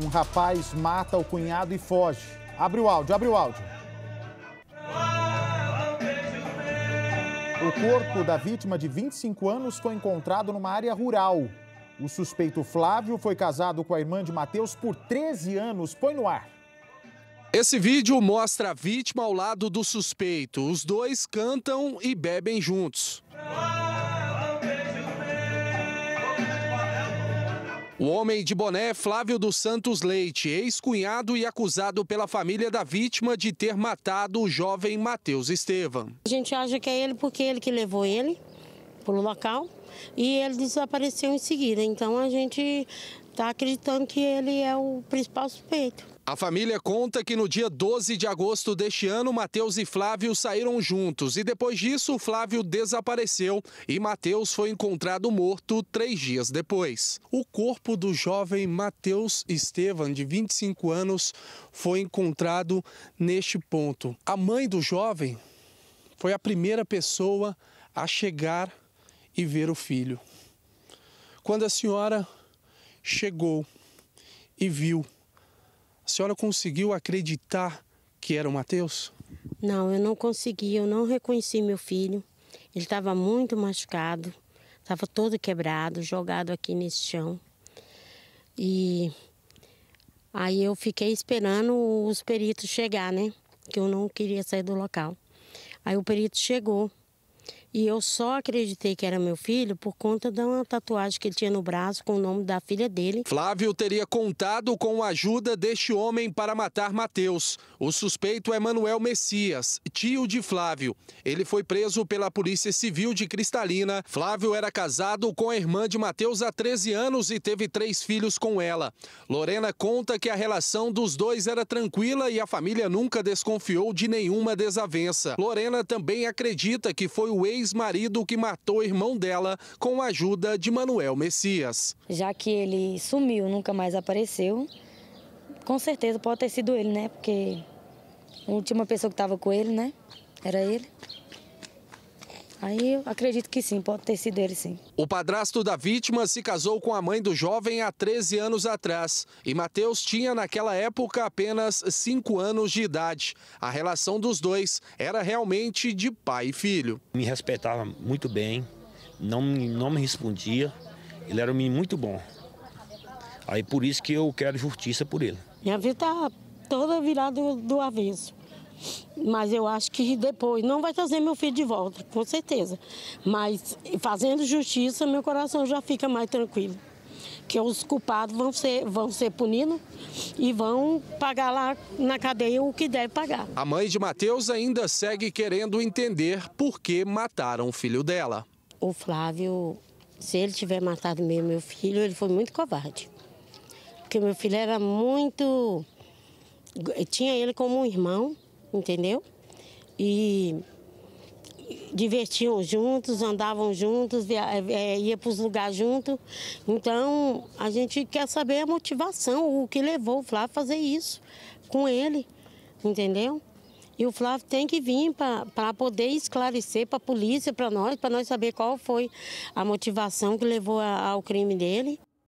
Um rapaz mata o cunhado e foge. Abre o áudio, abre o áudio. O corpo da vítima de 25 anos foi encontrado numa área rural. O suspeito Flávio foi casado com a irmã de Mateus por 13 anos. Põe no ar. Esse vídeo mostra a vítima ao lado do suspeito. Os dois cantam e bebem juntos. Ah! O homem de boné Flávio dos Santos Leite, ex-cunhado e acusado pela família da vítima de ter matado o jovem Matheus Estevam. A gente acha que é ele porque é ele que levou ele para o local e ele desapareceu em seguida. Então a gente está acreditando que ele é o principal suspeito. A família conta que no dia 12 de agosto deste ano, Mateus e Flávio saíram juntos e depois disso, Flávio desapareceu e Mateus foi encontrado morto três dias depois. O corpo do jovem Mateus Estevan, de 25 anos, foi encontrado neste ponto. A mãe do jovem foi a primeira pessoa a chegar e ver o filho. Quando a senhora chegou e viu, a senhora conseguiu acreditar que era o Mateus? Não, eu não consegui, eu não reconheci meu filho. Ele estava muito machucado, estava todo quebrado, jogado aqui nesse chão. E aí eu fiquei esperando os peritos chegar, né? Que eu não queria sair do local. Aí o perito chegou e eu só acreditei que era meu filho por conta de uma tatuagem que ele tinha no braço com o nome da filha dele. Flávio teria contado com a ajuda deste homem para matar Mateus. O suspeito é Manuel Messias, tio de Flávio. Ele foi preso pela Polícia Civil de Cristalina. Flávio era casado com a irmã de Mateus há 13 anos e teve três filhos com ela. Lorena conta que a relação dos dois era tranquila e a família nunca desconfiou de nenhuma desavença. Lorena também acredita que foi o o ex-marido que matou o irmão dela com a ajuda de Manuel Messias. Já que ele sumiu, nunca mais apareceu, com certeza pode ter sido ele, né? Porque a última pessoa que estava com ele, né? Era ele. Aí eu acredito que sim, pode ter sido ele sim. O padrasto da vítima se casou com a mãe do jovem há 13 anos atrás e Matheus tinha naquela época apenas 5 anos de idade. A relação dos dois era realmente de pai e filho. Me respeitava muito bem, não, não me respondia, ele era um menino muito bom. Aí por isso que eu quero justiça por ele. Minha vida está toda virada do, do avesso. Mas eu acho que depois não vai trazer meu filho de volta, com certeza. Mas fazendo justiça, meu coração já fica mais tranquilo. Que os culpados vão ser, vão ser punidos e vão pagar lá na cadeia o que deve pagar. A mãe de Matheus ainda segue querendo entender por que mataram o filho dela. O Flávio, se ele tiver matado mesmo meu filho, ele foi muito covarde. Porque meu filho era muito. tinha ele como um irmão entendeu? E divertiam juntos, andavam juntos, é, ia para os lugares juntos. Então, a gente quer saber a motivação, o que levou o Flávio a fazer isso com ele, entendeu? E o Flávio tem que vir para poder esclarecer para a polícia, para nós, para nós saber qual foi a motivação que levou a, ao crime dele.